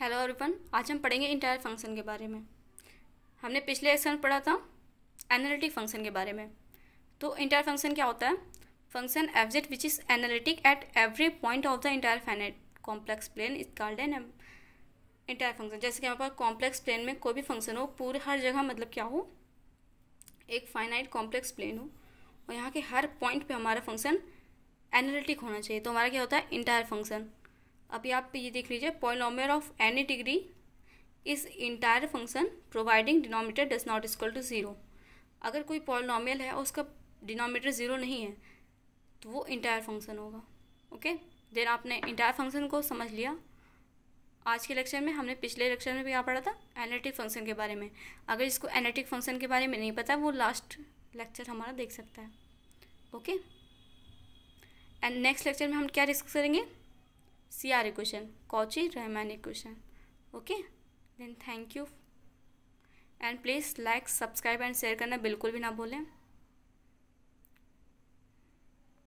hello everyone आज हम पढ़ेंगे इंटायर फंक्शन के बारे में हमने पिछले एक्शन पढ़ा था एनालिटिक फंक्शन के बारे में तो इंटायर फंक्शन क्या होता है function F z which is analytic at every point of the entire finite complex plane is called an entire function जैसे कि हमारे पास कॉम्प्लेक्स प्लेन में कोई भी फंक्शन हो पूरे हर जगह मतलब क्या हो एक फाइनाइट कॉम्प्लेक्स प्लेन हो और यहाँ के हर पॉइंट पर हमारा फंक्शन एनालिटिक होना चाहिए तो हमारा क्या होता है इंटायर फंक्शन अभी आप ये देख लीजिए polynomial of any degree is entire function providing denominator does not equal to zero अगर कोई पॉलिनॉमियल है और उसका डिनोमीटर ज़ीरो नहीं है तो वो इंटायर फंक्शन होगा ओके देन आपने इंटायर फंक्शन को समझ लिया आज के लेक्चर में हमने पिछले लेक्चर में भी यहाँ पढ़ा था एनालिटिक फंक्शन के बारे में अगर इसको एनालिटिक फंक्शन के बारे में नहीं पता वो लास्ट लेक्चर हमारा देख सकता है ओके एंड नेक्स्ट लेक्चर में हम क्या डिस्कस करेंगे C R equation Cauchy Riemann equation okay then thank you and please like subscribe and share करना बिल्कुल भी ना भूलें